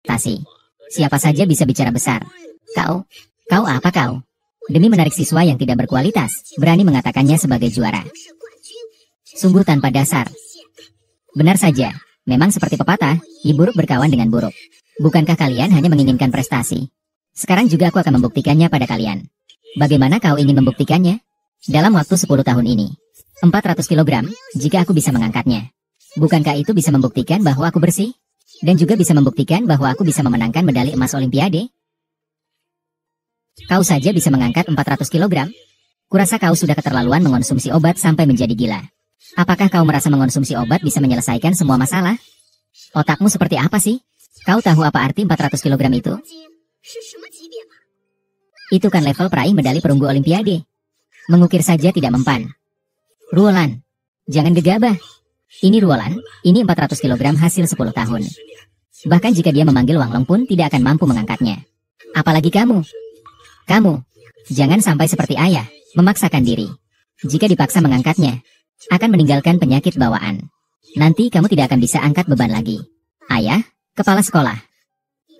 Tasi, siapa saja bisa bicara besar. Kau, kau apa kau? Demi menarik siswa yang tidak berkualitas, berani mengatakannya sebagai juara. Sungguh tanpa dasar. Benar saja, memang seperti pepatah, buruk berkawan dengan buruk. Bukankah kalian hanya menginginkan prestasi? Sekarang juga aku akan membuktikannya pada kalian. Bagaimana kau ingin membuktikannya? Dalam waktu 10 tahun ini, 400 kg, jika aku bisa mengangkatnya. Bukankah itu bisa membuktikan bahwa aku bersih? Dan juga bisa membuktikan bahwa aku bisa memenangkan medali emas olimpiade. Kau saja bisa mengangkat 400 kg. Kurasa kau sudah keterlaluan mengonsumsi obat sampai menjadi gila. Apakah kau merasa mengonsumsi obat bisa menyelesaikan semua masalah? Otakmu seperti apa sih? Kau tahu apa arti 400 kg itu? Itu kan level peraih medali perunggu olimpiade. Mengukir saja tidak mempan. Ruolan, jangan gegabah. Ini Ruolan, ini 400 kg hasil 10 tahun. Bahkan jika dia memanggil Wang Long pun tidak akan mampu mengangkatnya. Apalagi kamu. Kamu, jangan sampai seperti ayah, memaksakan diri. Jika dipaksa mengangkatnya, akan meninggalkan penyakit bawaan. Nanti kamu tidak akan bisa angkat beban lagi. Ayah, kepala sekolah.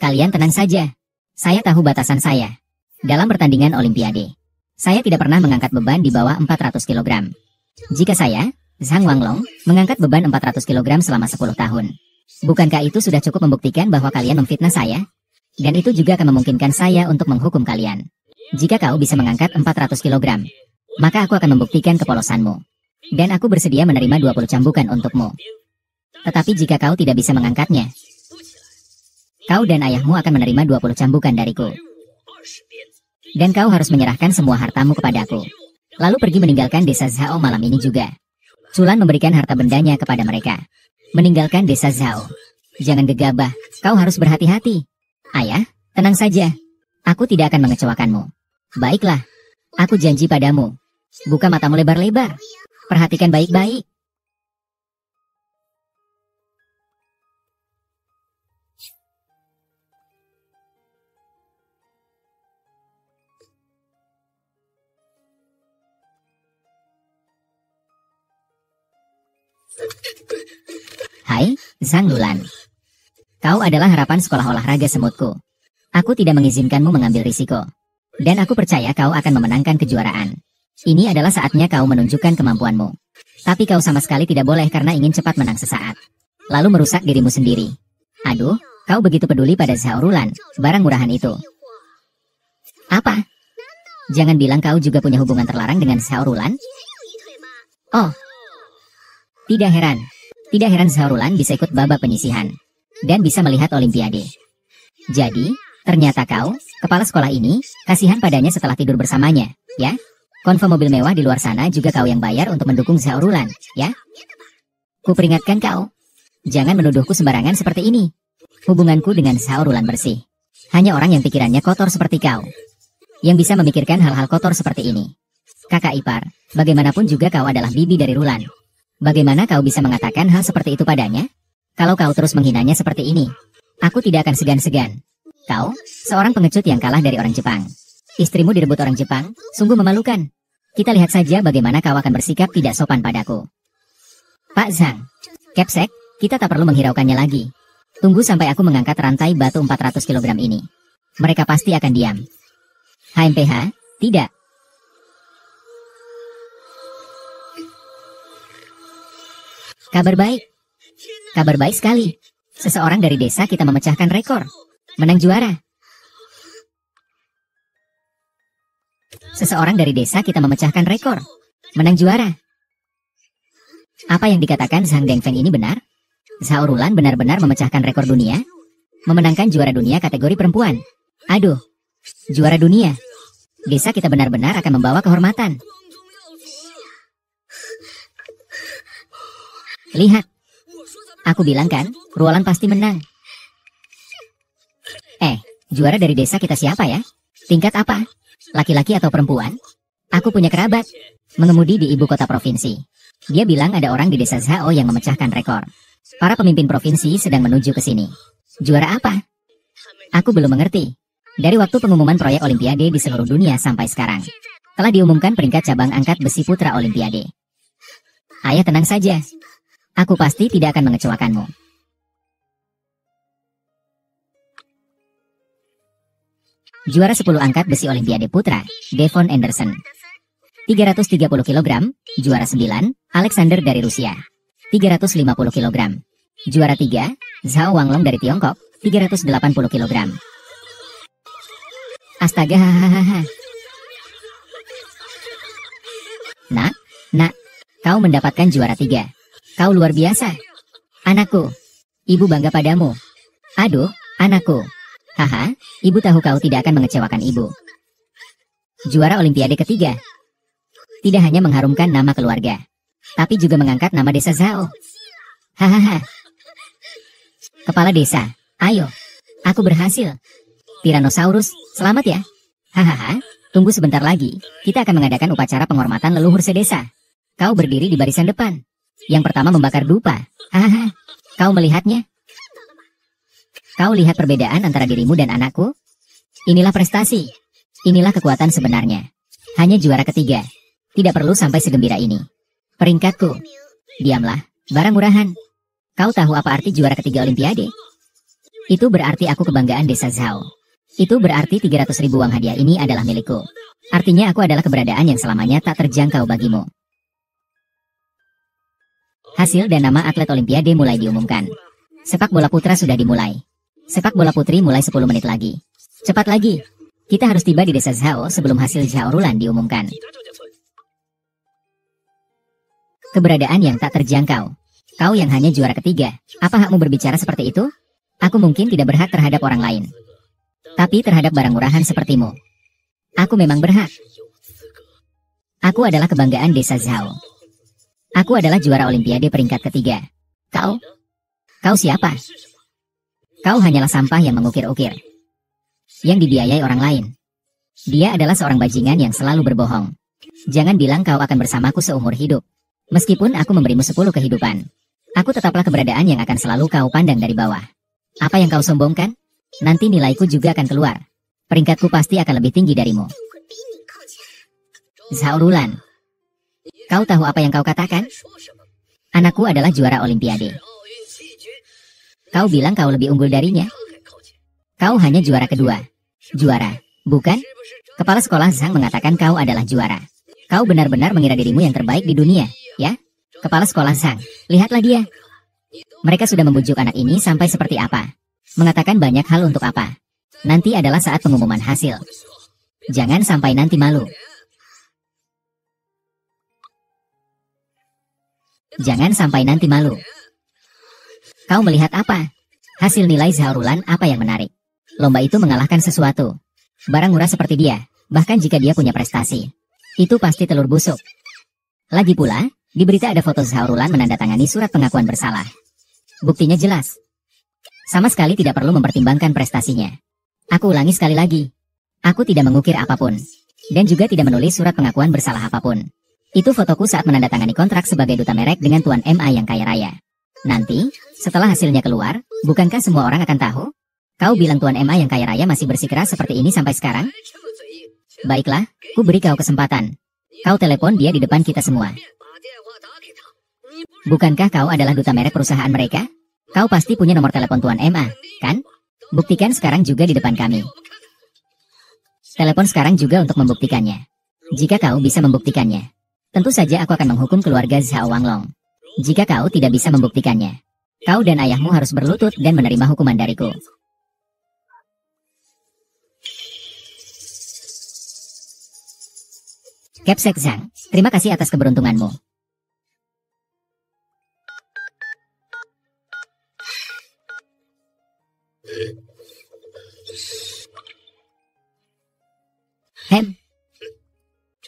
Kalian tenang saja. Saya tahu batasan saya. Dalam pertandingan olimpiade, saya tidak pernah mengangkat beban di bawah 400 kg. Jika saya, Zhang Wanglong, mengangkat beban 400 kg selama 10 tahun, Bukankah itu sudah cukup membuktikan bahwa kalian memfitnah saya? Dan itu juga akan memungkinkan saya untuk menghukum kalian. Jika kau bisa mengangkat 400 kg, maka aku akan membuktikan kepolosanmu. Dan aku bersedia menerima 20 cambukan untukmu. Tetapi jika kau tidak bisa mengangkatnya, kau dan ayahmu akan menerima 20 cambukan dariku. Dan kau harus menyerahkan semua hartamu kepadaku. Lalu pergi meninggalkan desa Zhao malam ini juga. Culan memberikan harta bendanya kepada mereka meninggalkan desa Zhao. Jangan gegabah, kau harus berhati-hati. Ayah, tenang saja. Aku tidak akan mengecewakanmu. Baiklah, aku janji padamu. Buka matamu lebar-lebar. Perhatikan baik-baik. Hai, Zhang Lulan. Kau adalah harapan sekolah olahraga semutku. Aku tidak mengizinkanmu mengambil risiko. Dan aku percaya kau akan memenangkan kejuaraan. Ini adalah saatnya kau menunjukkan kemampuanmu. Tapi kau sama sekali tidak boleh karena ingin cepat menang sesaat. Lalu merusak dirimu sendiri. Aduh, kau begitu peduli pada Zhao Rulan, barang murahan itu. Apa? Jangan bilang kau juga punya hubungan terlarang dengan Zhao Rulan? Oh, tidak heran. Tidak heran Zaurulan bisa ikut babak penyisihan. Dan bisa melihat Olimpiade. Jadi, ternyata kau, kepala sekolah ini, kasihan padanya setelah tidur bersamanya, ya? Konvo mobil mewah di luar sana juga kau yang bayar untuk mendukung Zaurulan, ya? Kuperingatkan kau, jangan menuduhku sembarangan seperti ini. Hubunganku dengan Zaurulan bersih. Hanya orang yang pikirannya kotor seperti kau. Yang bisa memikirkan hal-hal kotor seperti ini. Kakak ipar, bagaimanapun juga kau adalah bibi dari Rulan. Bagaimana kau bisa mengatakan hal seperti itu padanya? Kalau kau terus menghinanya seperti ini, aku tidak akan segan-segan. Kau, seorang pengecut yang kalah dari orang Jepang. Istrimu direbut orang Jepang, sungguh memalukan. Kita lihat saja bagaimana kau akan bersikap tidak sopan padaku. Pak Zhang, Kepsek, kita tak perlu menghiraukannya lagi. Tunggu sampai aku mengangkat rantai batu 400 kg ini. Mereka pasti akan diam. HMPH, tidak. Kabar baik. Kabar baik sekali. Seseorang dari desa kita memecahkan rekor. Menang juara. Seseorang dari desa kita memecahkan rekor. Menang juara. Apa yang dikatakan Zhang Dengfeng ini benar? Zhao Rulan benar-benar memecahkan rekor dunia? Memenangkan juara dunia kategori perempuan. Aduh, juara dunia. Desa kita benar-benar akan membawa kehormatan. Lihat. Aku bilang kan, ruangan pasti menang. Eh, juara dari desa kita siapa ya? Tingkat apa? Laki-laki atau perempuan? Aku punya kerabat. Mengemudi di ibu kota provinsi. Dia bilang ada orang di desa Zhao yang memecahkan rekor. Para pemimpin provinsi sedang menuju ke sini. Juara apa? Aku belum mengerti. Dari waktu pengumuman proyek Olimpiade di seluruh dunia sampai sekarang, telah diumumkan peringkat cabang angkat besi putra Olimpiade. Ayah tenang saja, Aku pasti tidak akan mengecewakanmu. Juara 10 angkat besi Olimpiade Putra, Devon Anderson. 330 kg, juara 9, Alexander dari Rusia. 350 kg. Juara 3, Zhao Wanglong dari Tiongkok, 380 kg. Astaga, hahaha. Nak, nak, kau mendapatkan juara 3. Kau luar biasa. Anakku, ibu bangga padamu. Aduh, anakku. Haha, ibu tahu kau tidak akan mengecewakan ibu. Juara Olimpiade ketiga. Tidak hanya mengharumkan nama keluarga, tapi juga mengangkat nama desa Zao. Hahaha. Kepala desa, ayo. Aku berhasil. Tyrannosaurus, selamat ya. Hahaha, tunggu sebentar lagi. Kita akan mengadakan upacara penghormatan leluhur sedesa. Kau berdiri di barisan depan. Yang pertama membakar dupa. Hahaha. Kau melihatnya? Kau lihat perbedaan antara dirimu dan anakku? Inilah prestasi. Inilah kekuatan sebenarnya. Hanya juara ketiga. Tidak perlu sampai segembira ini. Peringkatku. Diamlah, barang murahan. Kau tahu apa arti juara ketiga Olimpiade? Itu berarti aku kebanggaan desa Zhao. Itu berarti 300 ribu uang hadiah ini adalah milikku. Artinya aku adalah keberadaan yang selamanya tak terjangkau bagimu. Hasil dan nama atlet Olimpiade mulai diumumkan. Sepak bola putra sudah dimulai. Sepak bola putri mulai 10 menit lagi. Cepat lagi. Kita harus tiba di desa Zhao sebelum hasil Zhao Rulan diumumkan. Keberadaan yang tak terjangkau. Kau yang hanya juara ketiga, apa hakmu berbicara seperti itu? Aku mungkin tidak berhak terhadap orang lain. Tapi terhadap barang murahan sepertimu. Aku memang berhak. Aku adalah kebanggaan desa Zhao. Aku adalah juara Olimpiade peringkat ketiga. Kau? Kau siapa? Kau hanyalah sampah yang mengukir-ukir. Yang dibiayai orang lain. Dia adalah seorang bajingan yang selalu berbohong. Jangan bilang kau akan bersamaku seumur hidup. Meskipun aku memberimu sepuluh kehidupan. Aku tetaplah keberadaan yang akan selalu kau pandang dari bawah. Apa yang kau sombongkan? Nanti nilaiku juga akan keluar. Peringkatku pasti akan lebih tinggi darimu. Zhao Rulan, Kau tahu apa yang kau katakan? Anakku adalah juara olimpiade. Kau bilang kau lebih unggul darinya. Kau hanya juara kedua. Juara, bukan? Kepala sekolah Zhang mengatakan kau adalah juara. Kau benar-benar mengira dirimu yang terbaik di dunia, ya? Kepala sekolah Zhang, lihatlah dia. Mereka sudah membujuk anak ini sampai seperti apa. Mengatakan banyak hal untuk apa. Nanti adalah saat pengumuman hasil. Jangan sampai nanti malu. Jangan sampai nanti malu. Kau melihat apa? Hasil nilai Zaharulan apa yang menarik? Lomba itu mengalahkan sesuatu. Barang murah seperti dia, bahkan jika dia punya prestasi. Itu pasti telur busuk. Lagi pula, di berita ada foto Zaharulan menandatangani surat pengakuan bersalah. Buktinya jelas. Sama sekali tidak perlu mempertimbangkan prestasinya. Aku ulangi sekali lagi. Aku tidak mengukir apapun. Dan juga tidak menulis surat pengakuan bersalah apapun. Itu fotoku saat menandatangani kontrak sebagai duta merek dengan Tuan MA yang kaya raya. Nanti, setelah hasilnya keluar, bukankah semua orang akan tahu? Kau bilang Tuan MA yang kaya raya masih bersikeras seperti ini sampai sekarang? Baiklah, ku beri kau kesempatan. Kau telepon dia di depan kita semua. Bukankah kau adalah duta merek perusahaan mereka? Kau pasti punya nomor telepon Tuan MA, kan? Buktikan sekarang juga di depan kami. Telepon sekarang juga untuk membuktikannya. Jika kau bisa membuktikannya. Tentu saja aku akan menghukum keluarga Zhao Wanglong. Jika kau tidak bisa membuktikannya, kau dan ayahmu harus berlutut dan menerima hukuman dariku. Kepsek Zhang, terima kasih atas keberuntunganmu. Hem,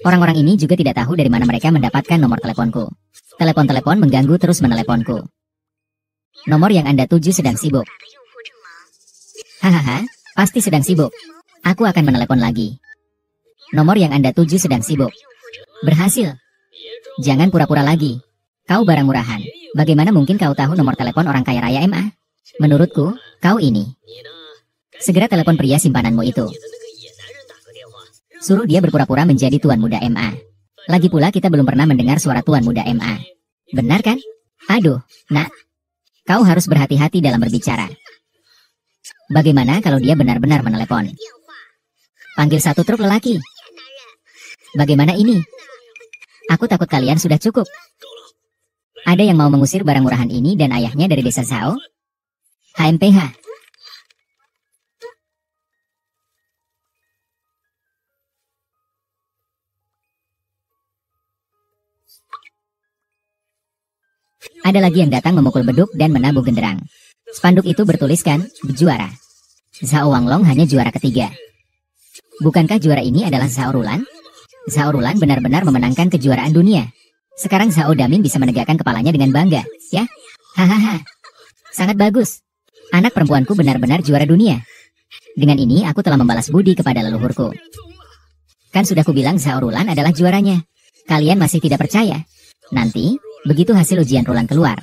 Orang-orang ini juga tidak tahu dari mana mereka mendapatkan nomor teleponku. Telepon-telepon mengganggu terus meneleponku. Nomor yang Anda tuju sedang sibuk. Hahaha, pasti sedang sibuk. Aku akan menelepon lagi. Nomor yang Anda tuju sedang sibuk. Berhasil. Jangan pura-pura lagi. Kau barang murahan. Bagaimana mungkin kau tahu nomor telepon orang kaya raya MA? Menurutku, kau ini. Segera telepon pria simpananmu itu. Suruh dia berpura-pura menjadi tuan muda MA. Lagi pula kita belum pernah mendengar suara tuan muda MA. Benar kan? Aduh, nak. Kau harus berhati-hati dalam berbicara. Bagaimana kalau dia benar-benar menelepon? Panggil satu truk lelaki. Bagaimana ini? Aku takut kalian sudah cukup. Ada yang mau mengusir barang murahan ini dan ayahnya dari desa Zhao? HMPH. ada lagi yang datang memukul beduk dan menabuh genderang. Spanduk itu bertuliskan, juara. Zhao Wanglong hanya juara ketiga. Bukankah juara ini adalah Zhao Rulan? Zhao Rulan benar-benar memenangkan kejuaraan dunia. Sekarang Zhao Damin bisa menegakkan kepalanya dengan bangga, ya? Hahaha. Sangat bagus. Anak perempuanku benar-benar juara dunia. Dengan ini aku telah membalas budi kepada leluhurku. Kan sudah kubilang Zhao Rulan adalah juaranya. Kalian masih tidak percaya? Nanti, Begitu hasil ujian Rulan keluar,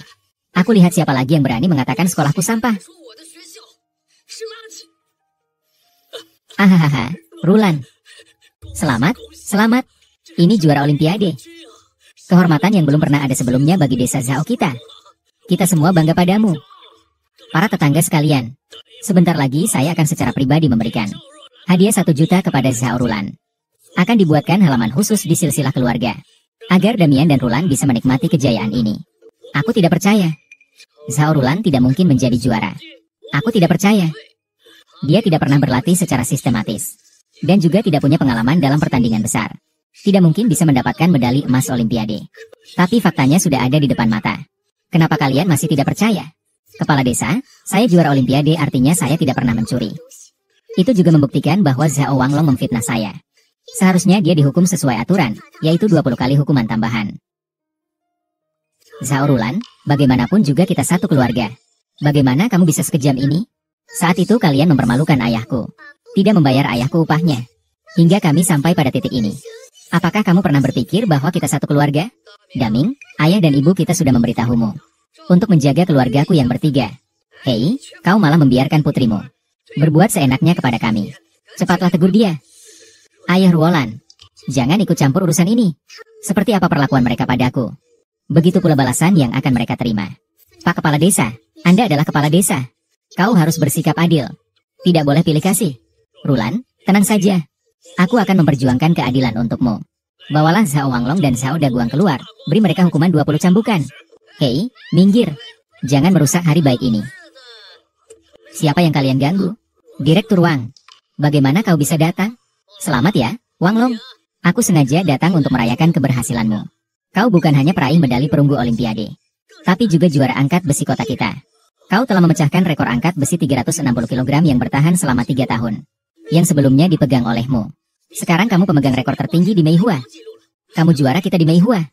aku lihat siapa lagi yang berani mengatakan sekolahku sampah. Ahahaha, Rulan. Selamat, selamat. Ini juara olimpiade. Kehormatan yang belum pernah ada sebelumnya bagi desa Zhao kita. Kita semua bangga padamu. Para tetangga sekalian, sebentar lagi saya akan secara pribadi memberikan hadiah satu juta kepada Zao Rulan. Akan dibuatkan halaman khusus di silsilah keluarga agar Damian dan Rulan bisa menikmati kejayaan ini. Aku tidak percaya. Zhao Rulan tidak mungkin menjadi juara. Aku tidak percaya. Dia tidak pernah berlatih secara sistematis. Dan juga tidak punya pengalaman dalam pertandingan besar. Tidak mungkin bisa mendapatkan medali emas Olimpiade. Tapi faktanya sudah ada di depan mata. Kenapa kalian masih tidak percaya? Kepala desa, saya juara Olimpiade artinya saya tidak pernah mencuri. Itu juga membuktikan bahwa Zhao Wanglong memfitnah saya. Seharusnya dia dihukum sesuai aturan, yaitu 20 kali hukuman tambahan. Zaurulan, bagaimanapun juga kita satu keluarga. Bagaimana kamu bisa sekejam ini? Saat itu kalian mempermalukan ayahku. Tidak membayar ayahku upahnya. Hingga kami sampai pada titik ini. Apakah kamu pernah berpikir bahwa kita satu keluarga? Daming, ayah dan ibu kita sudah memberitahumu. Untuk menjaga keluargaku yang bertiga. Hei, kau malah membiarkan putrimu. Berbuat seenaknya kepada kami. Cepatlah tegur dia. Ayah Ruolan, jangan ikut campur urusan ini. Seperti apa perlakuan mereka padaku? Begitu pula balasan yang akan mereka terima. Pak Kepala Desa, Anda adalah Kepala Desa. Kau harus bersikap adil. Tidak boleh pilih kasih. Rulan, tenang saja. Aku akan memperjuangkan keadilan untukmu. Bawalah Zhao Wanglong dan Zhao Daguang keluar. Beri mereka hukuman 20 cambukan. Hei, minggir. Jangan merusak hari baik ini. Siapa yang kalian ganggu? Direktur Wang, bagaimana kau bisa datang? Selamat ya, Wang Long. Aku sengaja datang untuk merayakan keberhasilanmu. Kau bukan hanya peraih medali perunggu Olimpiade, tapi juga juara angkat besi kota kita. Kau telah memecahkan rekor angkat besi 360 kg yang bertahan selama 3 tahun, yang sebelumnya dipegang olehmu. Sekarang kamu pemegang rekor tertinggi di Meihua. Kamu juara kita di Meihua.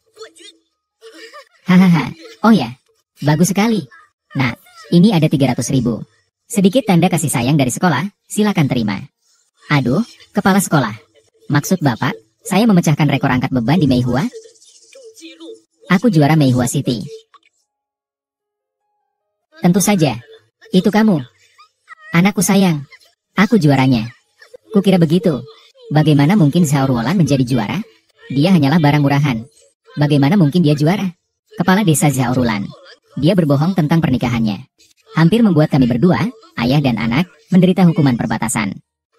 Hahaha, oh ya, bagus sekali. Nah, ini ada 300 ribu. Sedikit tanda kasih sayang dari sekolah, silakan terima. Aduh, kepala sekolah. Maksud Bapak, saya memecahkan rekor angkat beban di Meihua? Aku juara Meihua City. Tentu saja. Itu kamu. Anakku sayang. Aku juaranya. Kukira begitu. Bagaimana mungkin Zhao Ruolan menjadi juara? Dia hanyalah barang murahan. Bagaimana mungkin dia juara? Kepala desa Zhao Ruolan. Dia berbohong tentang pernikahannya. Hampir membuat kami berdua, ayah dan anak, menderita hukuman perbatasan.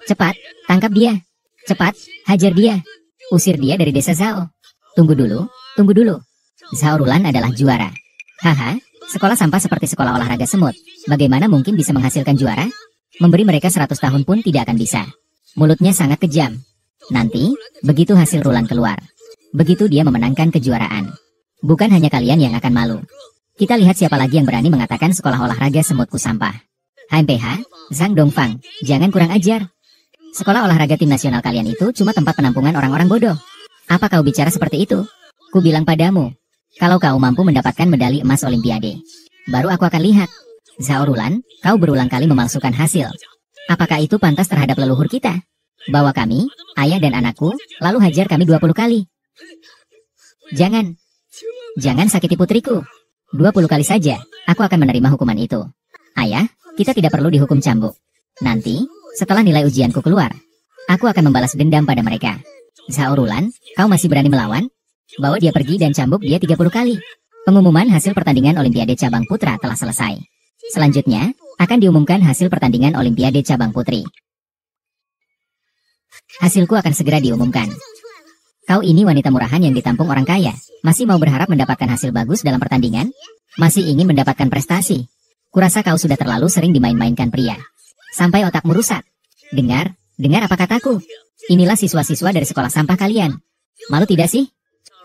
Cepat, tangkap dia. Cepat, hajar dia. Usir dia dari desa Zao. Tunggu dulu, tunggu dulu. Zao Rulan adalah juara. Haha, sekolah sampah seperti sekolah olahraga semut. Bagaimana mungkin bisa menghasilkan juara? Memberi mereka 100 tahun pun tidak akan bisa. Mulutnya sangat kejam. Nanti, begitu hasil Rulan keluar. Begitu dia memenangkan kejuaraan. Bukan hanya kalian yang akan malu. Kita lihat siapa lagi yang berani mengatakan sekolah olahraga semutku sampah. HMPH, Zhang Dongfang, jangan kurang ajar. Sekolah olahraga tim nasional kalian itu cuma tempat penampungan orang-orang bodoh. Apa kau bicara seperti itu? Ku bilang padamu, kalau kau mampu mendapatkan medali emas Olimpiade, baru aku akan lihat. Zaurulan, kau berulang kali memalsukan hasil. Apakah itu pantas terhadap leluhur kita? Bawa kami, ayah dan anakku, lalu hajar kami 20 kali. Jangan. Jangan sakiti putriku. 20 kali saja, aku akan menerima hukuman itu. Ayah, kita tidak perlu dihukum cambuk. Nanti, setelah nilai ujianku keluar, aku akan membalas dendam pada mereka. Zaorulan, kau masih berani melawan? Bawa dia pergi dan cambuk dia 30 kali. Pengumuman hasil pertandingan Olimpiade Cabang Putra telah selesai. Selanjutnya, akan diumumkan hasil pertandingan Olimpiade Cabang Putri. Hasilku akan segera diumumkan. Kau ini wanita murahan yang ditampung orang kaya. Masih mau berharap mendapatkan hasil bagus dalam pertandingan? Masih ingin mendapatkan prestasi? Kurasa kau sudah terlalu sering dimain-mainkan pria. Sampai otakmu rusak. Dengar, dengar apa kataku. Inilah siswa-siswa dari sekolah sampah kalian. Malu tidak sih?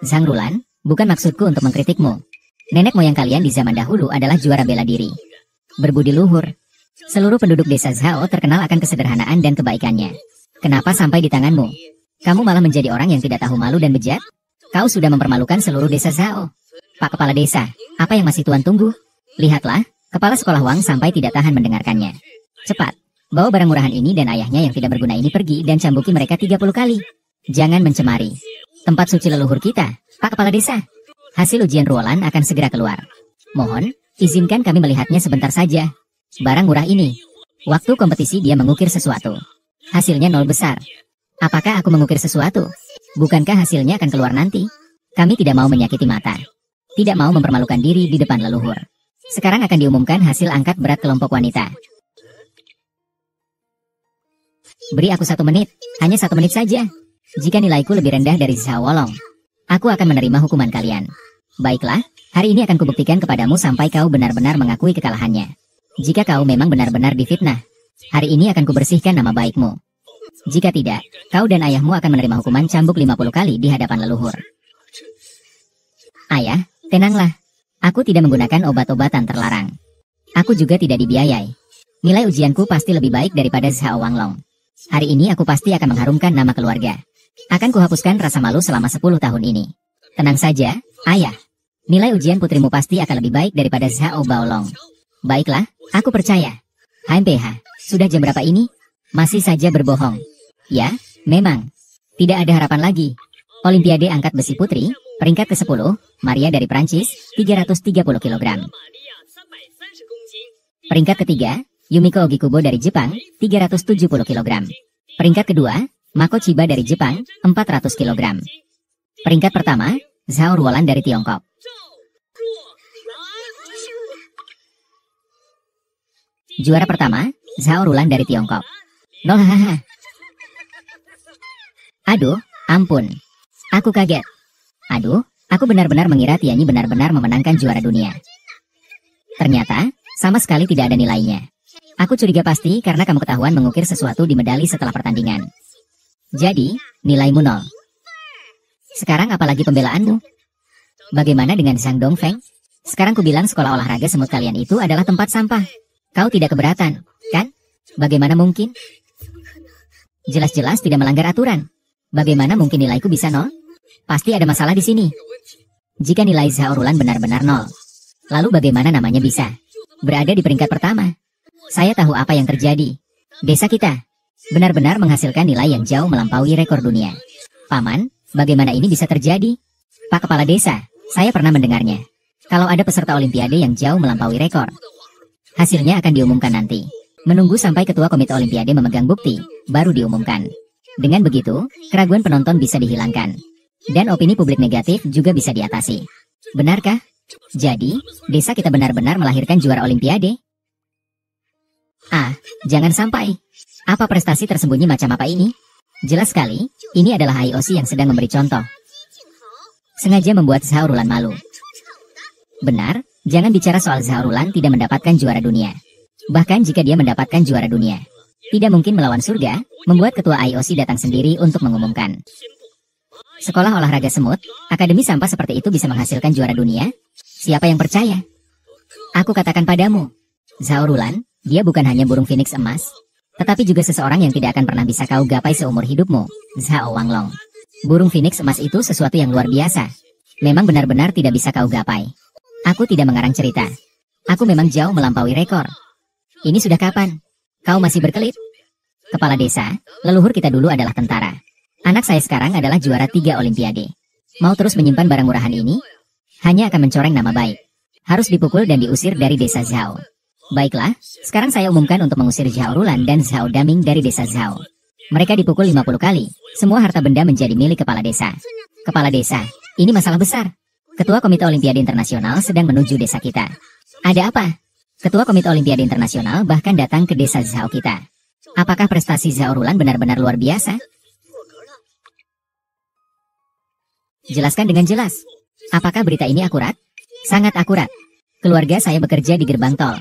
Zhang Rulan, bukan maksudku untuk mengkritikmu. Nenek moyang kalian di zaman dahulu adalah juara bela diri. Berbudi luhur. Seluruh penduduk desa Zhao terkenal akan kesederhanaan dan kebaikannya. Kenapa sampai di tanganmu? Kamu malah menjadi orang yang tidak tahu malu dan bejat? Kau sudah mempermalukan seluruh desa Zhao. Pak Kepala Desa, apa yang masih Tuan tunggu? Lihatlah, Kepala Sekolah Wang sampai tidak tahan mendengarkannya. Cepat, bawa barang murahan ini dan ayahnya yang tidak berguna ini pergi dan cambuki mereka 30 kali. Jangan mencemari. Tempat suci leluhur kita, Pak Kepala Desa. Hasil ujian Ruolan akan segera keluar. Mohon, izinkan kami melihatnya sebentar saja. Barang murah ini. Waktu kompetisi dia mengukir sesuatu. Hasilnya nol besar. Apakah aku mengukir sesuatu? Bukankah hasilnya akan keluar nanti? Kami tidak mau menyakiti mata. Tidak mau mempermalukan diri di depan leluhur. Sekarang akan diumumkan hasil angkat berat kelompok wanita. Beri aku satu menit, hanya satu menit saja. Jika nilaiku lebih rendah dari Wolong, aku akan menerima hukuman kalian. Baiklah, hari ini akan kubuktikan kepadamu sampai kau benar-benar mengakui kekalahannya. Jika kau memang benar-benar difitnah, hari ini akan kubersihkan nama baikmu. Jika tidak, kau dan ayahmu akan menerima hukuman cambuk 50 kali di hadapan leluhur. Ayah, tenanglah. Aku tidak menggunakan obat-obatan terlarang. Aku juga tidak dibiayai. Nilai ujianku pasti lebih baik daripada Zhao Wanglong. Hari ini aku pasti akan mengharumkan nama keluarga. Akan kuhapuskan rasa malu selama 10 tahun ini. Tenang saja, ayah. Nilai ujian putrimu pasti akan lebih baik daripada Zhao Baolong. Baiklah, aku percaya. HMPH, sudah jam berapa ini? Masih saja berbohong. Ya, memang. Tidak ada harapan lagi. Olimpiade angkat besi putri, peringkat ke-10, Maria dari Prancis, 330 kg. Peringkat ketiga, Yumiko Ogikubo dari Jepang, 370 kg. Peringkat kedua, Mako Chiba dari Jepang, 400 kg. Peringkat pertama, Zhao Ruolan dari Tiongkok. Juara pertama, Zhao Ruolan dari Tiongkok. Nol Aduh, ampun. Aku kaget. Aduh, aku benar-benar mengira Tianyi benar-benar memenangkan juara dunia. Ternyata, sama sekali tidak ada nilainya. Aku curiga pasti karena kamu ketahuan mengukir sesuatu di medali setelah pertandingan. Jadi, nilaimu nol. Sekarang apalagi pembelaanmu? Bagaimana dengan Sang Dong Feng? Sekarang ku bilang sekolah olahraga semut kalian itu adalah tempat sampah. Kau tidak keberatan, kan? Bagaimana mungkin? Jelas-jelas tidak melanggar aturan. Bagaimana mungkin nilaiku bisa nol? Pasti ada masalah di sini. Jika nilai Zhao Rulan benar-benar nol, lalu bagaimana namanya bisa? Berada di peringkat pertama. Saya tahu apa yang terjadi. Desa kita benar-benar menghasilkan nilai yang jauh melampaui rekor dunia. Paman, bagaimana ini bisa terjadi? Pak Kepala Desa, saya pernah mendengarnya. Kalau ada peserta olimpiade yang jauh melampaui rekor, hasilnya akan diumumkan nanti. Menunggu sampai ketua komite olimpiade memegang bukti, baru diumumkan. Dengan begitu, keraguan penonton bisa dihilangkan. Dan opini publik negatif juga bisa diatasi. Benarkah? Jadi, desa kita benar-benar melahirkan juara olimpiade? Ah, jangan sampai. Apa prestasi tersembunyi macam apa ini? Jelas sekali, ini adalah IOC yang sedang memberi contoh. Sengaja membuat Zhaorulan malu. Benar, jangan bicara soal Zhaorulan tidak mendapatkan juara dunia. Bahkan jika dia mendapatkan juara dunia. Tidak mungkin melawan surga, membuat ketua IOC datang sendiri untuk mengumumkan. Sekolah olahraga semut, akademi sampah seperti itu bisa menghasilkan juara dunia? Siapa yang percaya? Aku katakan padamu, Zhaorulan. Dia bukan hanya burung phoenix emas, tetapi juga seseorang yang tidak akan pernah bisa kau gapai seumur hidupmu, Zhao Wanglong. Burung phoenix emas itu sesuatu yang luar biasa. Memang benar-benar tidak bisa kau gapai. Aku tidak mengarang cerita. Aku memang jauh melampaui rekor. Ini sudah kapan? Kau masih berkelit? Kepala desa, leluhur kita dulu adalah tentara. Anak saya sekarang adalah juara tiga olimpiade. Mau terus menyimpan barang murahan ini? Hanya akan mencoreng nama baik. Harus dipukul dan diusir dari desa Zhao. Baiklah, sekarang saya umumkan untuk mengusir Zhao Rulan dan Zhao Daming dari desa Zhao. Mereka dipukul 50 kali. Semua harta benda menjadi milik kepala desa. Kepala desa, ini masalah besar. Ketua Komite Olimpiade Internasional sedang menuju desa kita. Ada apa? Ketua Komite Olimpiade Internasional bahkan datang ke desa Zhao kita. Apakah prestasi Zhao Rulan benar-benar luar biasa? Jelaskan dengan jelas. Apakah berita ini akurat? Sangat akurat. Keluarga saya bekerja di gerbang tol.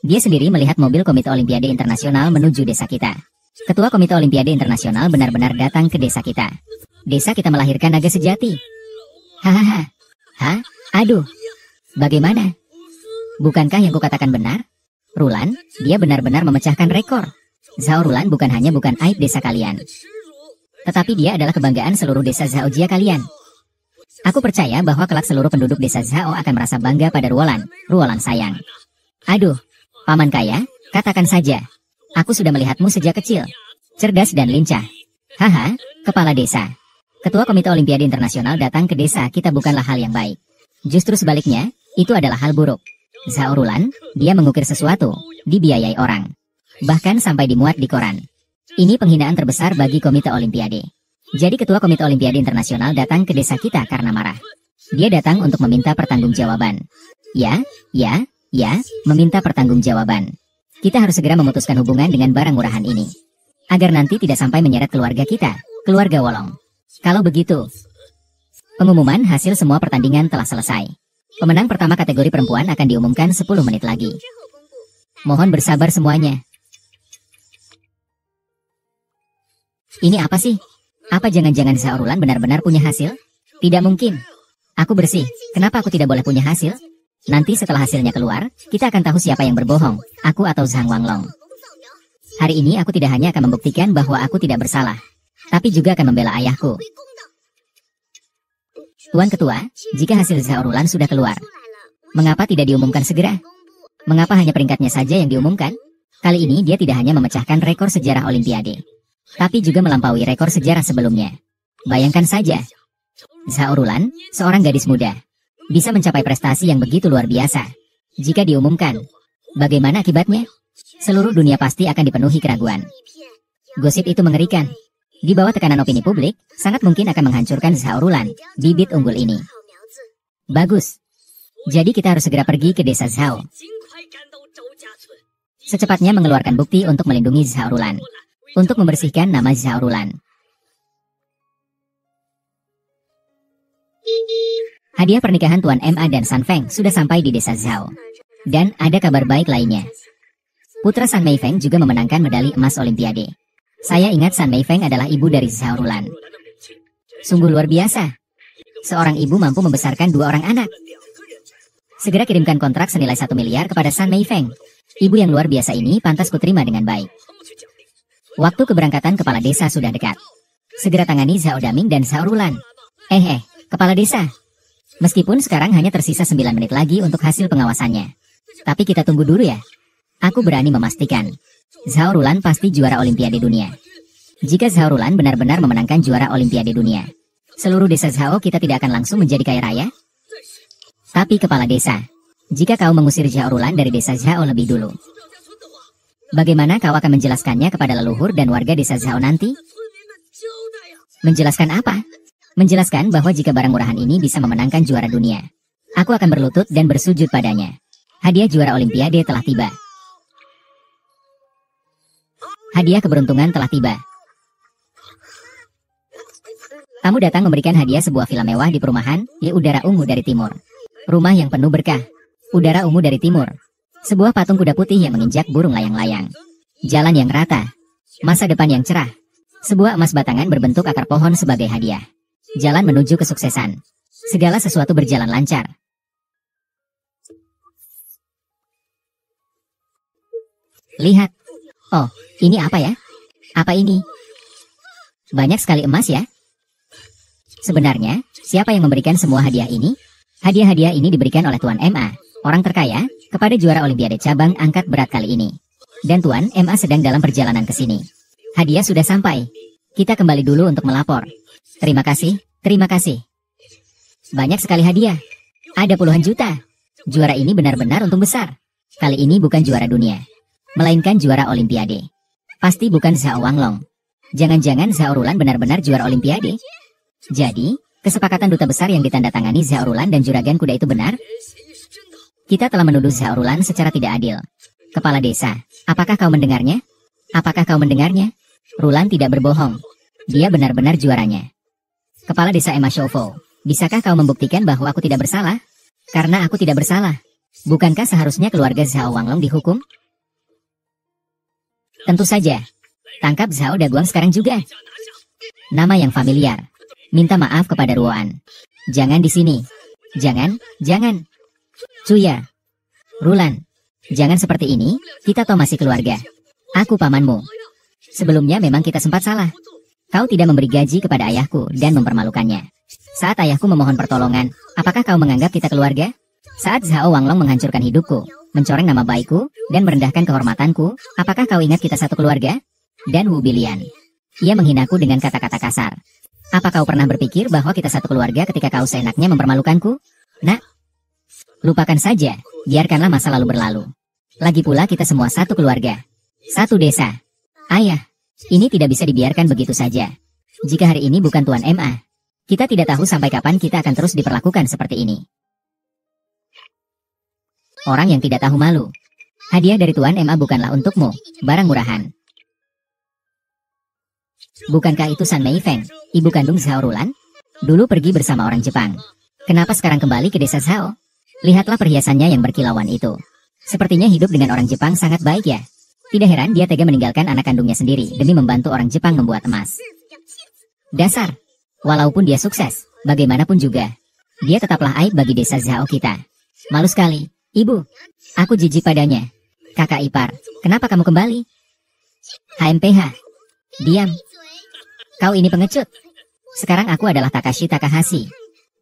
Dia sendiri melihat mobil Komite Olimpiade Internasional menuju desa kita. Ketua Komite Olimpiade Internasional benar-benar datang ke desa kita. Desa kita melahirkan naga sejati. Hahaha. Hah? Aduh. Bagaimana? Bukankah yang kukatakan benar? Rulan, dia benar-benar memecahkan rekor. Zhao Rulan bukan hanya bukan aib desa kalian. Tetapi dia adalah kebanggaan seluruh desa Zhaojia kalian. Aku percaya bahwa kelak seluruh penduduk desa Zhao akan merasa bangga pada Rulan. Rulan sayang. Aduh, Paman kaya, katakan saja. Aku sudah melihatmu sejak kecil. Cerdas dan lincah. Haha, kepala desa. Ketua Komite Olimpiade Internasional datang ke desa kita bukanlah hal yang baik. Justru sebaliknya, itu adalah hal buruk. Zaurulan, dia mengukir sesuatu, dibiayai orang. Bahkan sampai dimuat di koran. Ini penghinaan terbesar bagi Komite Olimpiade. Jadi Ketua Komite Olimpiade Internasional datang ke desa kita karena marah. Dia datang untuk meminta pertanggungjawaban. Ya, ya, Ya, meminta pertanggungjawaban. Kita harus segera memutuskan hubungan dengan barang murahan ini. Agar nanti tidak sampai menyeret keluarga kita, keluarga Wolong. Kalau begitu, pengumuman hasil semua pertandingan telah selesai. Pemenang pertama kategori perempuan akan diumumkan 10 menit lagi. Mohon bersabar semuanya. Ini apa sih? Apa jangan-jangan Zaurulan benar-benar punya hasil? Tidak mungkin. Aku bersih. Kenapa aku tidak boleh punya hasil? Nanti setelah hasilnya keluar, kita akan tahu siapa yang berbohong, aku atau Zhang Wanglong. Hari ini aku tidak hanya akan membuktikan bahwa aku tidak bersalah, tapi juga akan membela ayahku. Tuan Ketua, jika hasil Zhaorulan sudah keluar, mengapa tidak diumumkan segera? Mengapa hanya peringkatnya saja yang diumumkan? Kali ini dia tidak hanya memecahkan rekor sejarah Olimpiade, tapi juga melampaui rekor sejarah sebelumnya. Bayangkan saja, Zhaorulan, seorang gadis muda, bisa mencapai prestasi yang begitu luar biasa. Jika diumumkan, bagaimana akibatnya? Seluruh dunia pasti akan dipenuhi keraguan. Gosip itu mengerikan. Di bawah tekanan opini publik, sangat mungkin akan menghancurkan Zhaorulan, bibit unggul ini. Bagus. Jadi kita harus segera pergi ke desa Zhao. Secepatnya mengeluarkan bukti untuk melindungi Zhaorulan. Untuk membersihkan nama Zhaorulan. Hadiah pernikahan Tuan MA dan San Feng sudah sampai di desa Zhao. Dan ada kabar baik lainnya. Putra San Mei Feng juga memenangkan medali emas Olimpiade. Saya ingat San Mei Feng adalah ibu dari Zhao Rulan. Sungguh luar biasa. Seorang ibu mampu membesarkan dua orang anak. Segera kirimkan kontrak senilai satu miliar kepada San Mei Feng. Ibu yang luar biasa ini pantas kuterima dengan baik. Waktu keberangkatan kepala desa sudah dekat. Segera tangani Zhao Daming dan Zhao Rulan. Eh eh, kepala desa, Meskipun sekarang hanya tersisa 9 menit lagi untuk hasil pengawasannya. Tapi kita tunggu dulu ya. Aku berani memastikan. Zhao Rulan pasti juara Olimpiade Dunia. Jika Zhao Rulan benar-benar memenangkan juara Olimpiade Dunia, seluruh desa Zhao kita tidak akan langsung menjadi kaya raya? Tapi kepala desa, jika kau mengusir Zhao Rulan dari desa Zhao lebih dulu, bagaimana kau akan menjelaskannya kepada leluhur dan warga desa Zhao nanti? Menjelaskan apa? menjelaskan bahwa jika barang murahan ini bisa memenangkan juara dunia, aku akan berlutut dan bersujud padanya. Hadiah juara Olimpiade telah tiba. Hadiah keberuntungan telah tiba. Kamu datang memberikan hadiah sebuah villa mewah di perumahan di udara ungu dari timur. Rumah yang penuh berkah. Udara ungu dari timur. Sebuah patung kuda putih yang menginjak burung layang-layang. Jalan yang rata. Masa depan yang cerah. Sebuah emas batangan berbentuk akar pohon sebagai hadiah. Jalan menuju kesuksesan. Segala sesuatu berjalan lancar. Lihat. Oh, ini apa ya? Apa ini? Banyak sekali emas ya? Sebenarnya, siapa yang memberikan semua hadiah ini? Hadiah-hadiah ini diberikan oleh Tuan MA, orang terkaya, kepada juara Olimpiade cabang angkat berat kali ini. Dan Tuan MA sedang dalam perjalanan ke sini. Hadiah sudah sampai. Kita kembali dulu untuk melapor. Terima kasih, terima kasih. Banyak sekali hadiah. Ada puluhan juta. Juara ini benar-benar untung besar. Kali ini bukan juara dunia, melainkan juara olimpiade. Pasti bukan Zhao Wanglong. Jangan-jangan Zhao Rulan benar-benar juara olimpiade? Jadi, kesepakatan duta besar yang ditandatangani Zhao Rulan dan juragan kuda itu benar? Kita telah menuduh Zhao Rulan secara tidak adil. Kepala desa, apakah kau mendengarnya? Apakah kau mendengarnya? Rulan tidak berbohong. Dia benar-benar juaranya. Kepala desa Emma Shofo, bisakah kau membuktikan bahwa aku tidak bersalah? Karena aku tidak bersalah. Bukankah seharusnya keluarga Zhao Wanglong dihukum? Tentu saja. Tangkap Zhao Daguang sekarang juga. Nama yang familiar. Minta maaf kepada Ruoan. Jangan di sini. Jangan, jangan. Cuya. Rulan. Jangan seperti ini, kita toh masih keluarga. Aku pamanmu. Sebelumnya memang kita sempat salah. Kau tidak memberi gaji kepada ayahku dan mempermalukannya. Saat ayahku memohon pertolongan, apakah kau menganggap kita keluarga? Saat Zhao Wanglong menghancurkan hidupku, mencoreng nama baikku, dan merendahkan kehormatanku, apakah kau ingat kita satu keluarga? Dan Wu Bilian. Ia menghinaku dengan kata-kata kasar. Apa kau pernah berpikir bahwa kita satu keluarga ketika kau seenaknya mempermalukanku? Nak, lupakan saja, biarkanlah masa lalu berlalu. Lagi pula kita semua satu keluarga. Satu desa. Ayah, ini tidak bisa dibiarkan begitu saja. Jika hari ini bukan Tuan MA, kita tidak tahu sampai kapan kita akan terus diperlakukan seperti ini. Orang yang tidak tahu malu. Hadiah dari Tuan MA bukanlah untukmu, barang murahan. Bukankah itu San Mei Feng, ibu kandung Zhao Rulan? Dulu pergi bersama orang Jepang. Kenapa sekarang kembali ke desa Zhao? Lihatlah perhiasannya yang berkilauan itu. Sepertinya hidup dengan orang Jepang sangat baik ya. Tidak heran dia tega meninggalkan anak kandungnya sendiri demi membantu orang Jepang membuat emas. Dasar, walaupun dia sukses, bagaimanapun juga, dia tetaplah aib bagi desa Zhao kita. Malu sekali, ibu, aku jijik padanya. Kakak ipar, kenapa kamu kembali? HMPH, diam. Kau ini pengecut. Sekarang aku adalah Takashi Takahashi.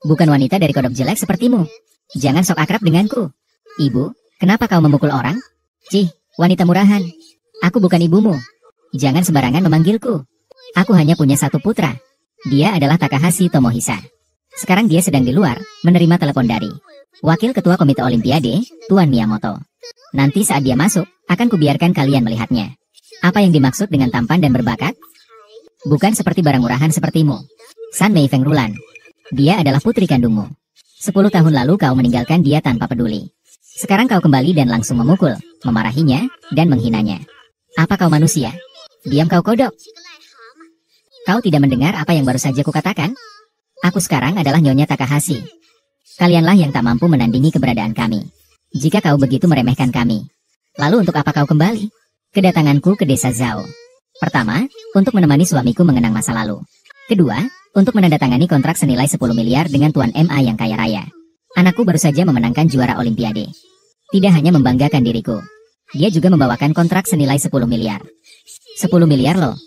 Bukan wanita dari kodok jelek sepertimu. Jangan sok akrab denganku. Ibu, kenapa kau memukul orang? Cih, Wanita murahan, aku bukan ibumu. Jangan sembarangan memanggilku. Aku hanya punya satu putra. Dia adalah Takahashi Tomohisa. Sekarang dia sedang di luar, menerima telepon dari Wakil Ketua Komite Olimpiade, Tuan Miyamoto. Nanti saat dia masuk, akan kubiarkan kalian melihatnya. Apa yang dimaksud dengan tampan dan berbakat? Bukan seperti barang murahan sepertimu. San Mei Feng Rulan. Dia adalah putri kandungmu. Sepuluh tahun lalu kau meninggalkan dia tanpa peduli. Sekarang kau kembali dan langsung memukul, memarahinya, dan menghinanya. Apa kau manusia? Diam kau kodok. Kau tidak mendengar apa yang baru saja kukatakan? Aku sekarang adalah Nyonya Takahashi. Kalianlah yang tak mampu menandingi keberadaan kami. Jika kau begitu meremehkan kami. Lalu untuk apa kau kembali? Kedatanganku ke desa Zhao. Pertama, untuk menemani suamiku mengenang masa lalu. Kedua, untuk menandatangani kontrak senilai 10 miliar dengan Tuan MA yang kaya raya. Anakku baru saja memenangkan juara Olimpiade. Tidak hanya membanggakan diriku, dia juga membawakan kontrak senilai 10 miliar. 10 miliar loh.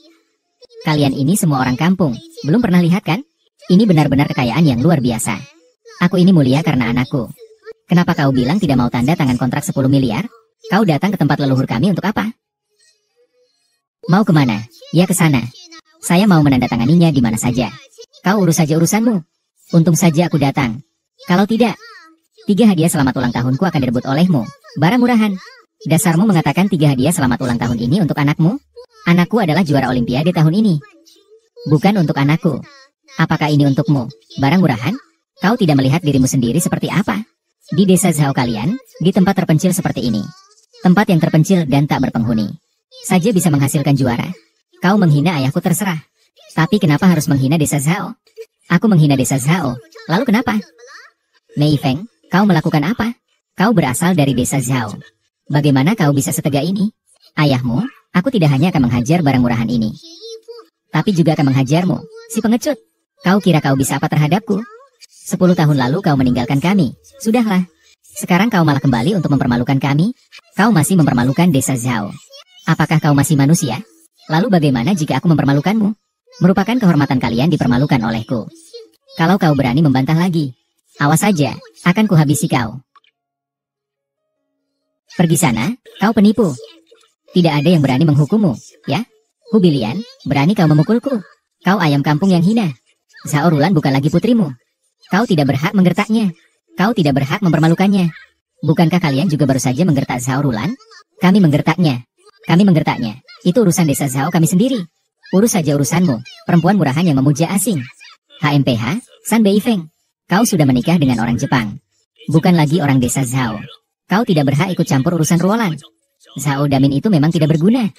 Kalian ini semua orang kampung, belum pernah lihat kan? Ini benar-benar kekayaan yang luar biasa. Aku ini mulia karena anakku. Kenapa kau bilang tidak mau tanda tangan kontrak 10 miliar? Kau datang ke tempat leluhur kami untuk apa? Mau kemana? Ya ke sana. Saya mau menandatanganinya di mana saja. Kau urus saja urusanmu. Untung saja aku datang. Kalau tidak, tiga hadiah selamat ulang tahunku akan direbut olehmu. Barang murahan. Dasarmu mengatakan tiga hadiah selamat ulang tahun ini untuk anakmu? Anakku adalah juara olimpiade tahun ini. Bukan untuk anakku. Apakah ini untukmu? Barang murahan? Kau tidak melihat dirimu sendiri seperti apa? Di desa Zhao kalian, di tempat terpencil seperti ini. Tempat yang terpencil dan tak berpenghuni. Saja bisa menghasilkan juara. Kau menghina ayahku terserah. Tapi kenapa harus menghina desa Zhao? Aku menghina desa Zhao. Lalu kenapa? Mei Feng, kau melakukan apa? Kau berasal dari desa Zhao. Bagaimana kau bisa setega ini? Ayahmu, aku tidak hanya akan menghajar barang murahan ini, tapi juga akan menghajarmu, si pengecut. Kau kira kau bisa apa terhadapku? Sepuluh tahun lalu kau meninggalkan kami. Sudahlah. Sekarang kau malah kembali untuk mempermalukan kami. Kau masih mempermalukan desa Zhao. Apakah kau masih manusia? Lalu bagaimana jika aku mempermalukanmu? Merupakan kehormatan kalian dipermalukan olehku. Kalau kau berani membantah lagi, Awas saja, akan kuhabisi kau. Pergi sana, kau penipu. Tidak ada yang berani menghukummu, ya? Hubilian, berani kau memukulku. Kau ayam kampung yang hina. Zaorulan bukan lagi putrimu. Kau tidak berhak menggertaknya. Kau tidak berhak mempermalukannya. Bukankah kalian juga baru saja menggertak Zaorulan? Kami menggertaknya. Kami menggertaknya. Itu urusan desa Zao kami sendiri. Urus saja urusanmu, perempuan murahan yang memuja asing. HMPH, San Feng. Kau sudah menikah dengan orang Jepang, bukan lagi orang desa Zhao. Kau tidak berhak ikut campur urusan Ruolan. Zhao Damin itu memang tidak berguna.